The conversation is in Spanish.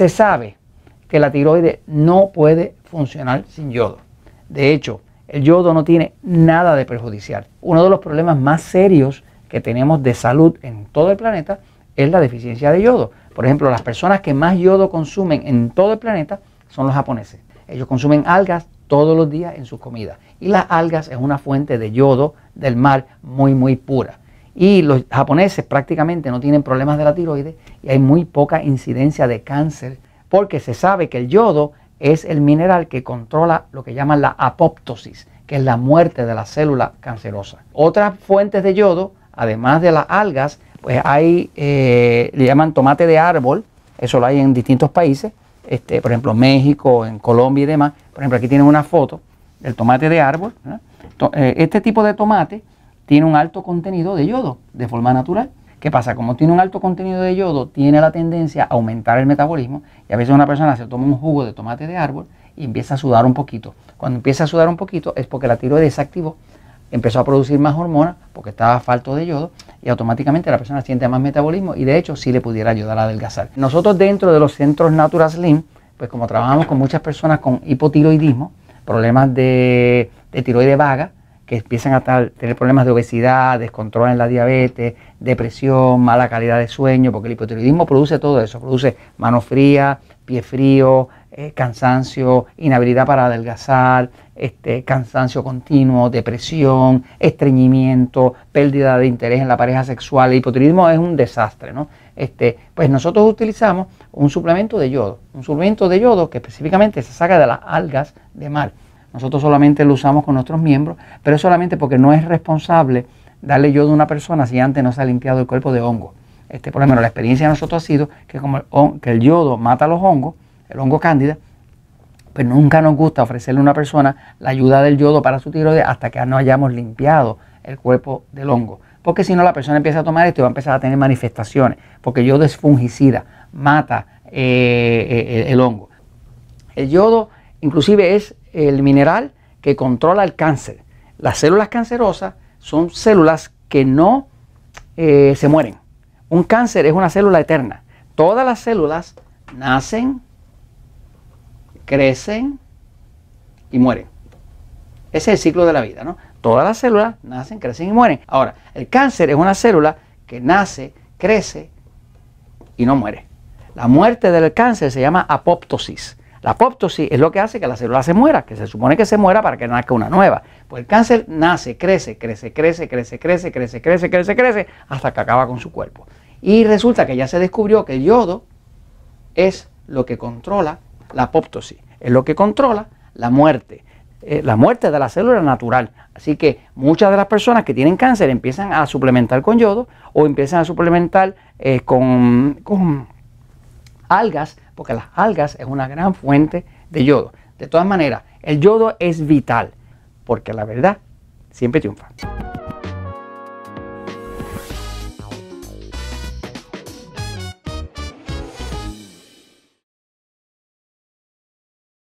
Se sabe que la tiroide no puede funcionar sin yodo. De hecho, el yodo no tiene nada de perjudicial. Uno de los problemas más serios que tenemos de salud en todo el planeta es la deficiencia de yodo. Por ejemplo, las personas que más yodo consumen en todo el planeta son los japoneses. Ellos consumen algas todos los días en sus comidas. Y las algas es una fuente de yodo del mar muy, muy pura. Y los japoneses prácticamente no tienen problemas de la tiroides y hay muy poca incidencia de cáncer porque se sabe que el yodo es el mineral que controla lo que llaman la apoptosis, que es la muerte de la célula cancerosa. Otras fuentes de yodo, además de las algas, pues hay, eh, le llaman tomate de árbol, eso lo hay en distintos países, este, por ejemplo México, en Colombia y demás. Por ejemplo, aquí tienen una foto del tomate de árbol. Eh, este tipo de tomate tiene un alto contenido de yodo de forma natural. ¿Qué pasa? Como tiene un alto contenido de yodo, tiene la tendencia a aumentar el metabolismo y a veces una persona se toma un jugo de tomate de árbol y empieza a sudar un poquito. Cuando empieza a sudar un poquito es porque la tiroides se activó, empezó a producir más hormonas porque estaba falto de yodo y automáticamente la persona siente más metabolismo y de hecho sí le pudiera ayudar a adelgazar. Nosotros dentro de los centros Natura Slim, pues como trabajamos con muchas personas con hipotiroidismo, problemas de, de tiroides vaga, que empiezan a tener problemas de obesidad, descontrol en la diabetes, depresión, mala calidad de sueño, porque el hipotiroidismo produce todo eso, produce mano fría, pie frío, eh, cansancio, inhabilidad para adelgazar, este, cansancio continuo, depresión, estreñimiento, pérdida de interés en la pareja sexual. El hipotiroidismo es un desastre, ¿no? Este, pues nosotros utilizamos un suplemento de yodo, un suplemento de yodo que específicamente se saca de las algas de mar. Nosotros solamente lo usamos con nuestros miembros, pero solamente porque no es responsable darle yodo a una persona si antes no se ha limpiado el cuerpo de hongo. Este, por ejemplo, la experiencia de nosotros ha sido que como el, el yodo mata los hongos, el hongo cándida, pues nunca nos gusta ofrecerle a una persona la ayuda del yodo para su tiroides hasta que no hayamos limpiado el cuerpo del hongo. Porque si no, la persona empieza a tomar esto y va a empezar a tener manifestaciones, porque el yodo es fungicida, mata eh, eh, el, el hongo. El yodo Inclusive es el mineral que controla el cáncer. Las células cancerosas son células que no eh, se mueren. Un cáncer es una célula eterna. Todas las células nacen, crecen y mueren. Ese es el ciclo de la vida, ¿no? Todas las células nacen, crecen y mueren. Ahora, el cáncer es una célula que nace, crece y no muere. La muerte del cáncer se llama apoptosis. La apoptosis es lo que hace que la célula se muera, que se supone que se muera para que nazca una nueva. Pues el cáncer nace, crece, crece, crece, crece, crece, crece, crece, crece, crece, hasta que acaba con su cuerpo. Y resulta que ya se descubrió que el yodo es lo que controla la apoptosis, es lo que controla la muerte, eh, la muerte de la célula natural. Así que muchas de las personas que tienen cáncer empiezan a suplementar con yodo o empiezan a suplementar eh, con, con algas porque las algas es una gran fuente de yodo. De todas maneras, el yodo es vital, porque la verdad siempre triunfa.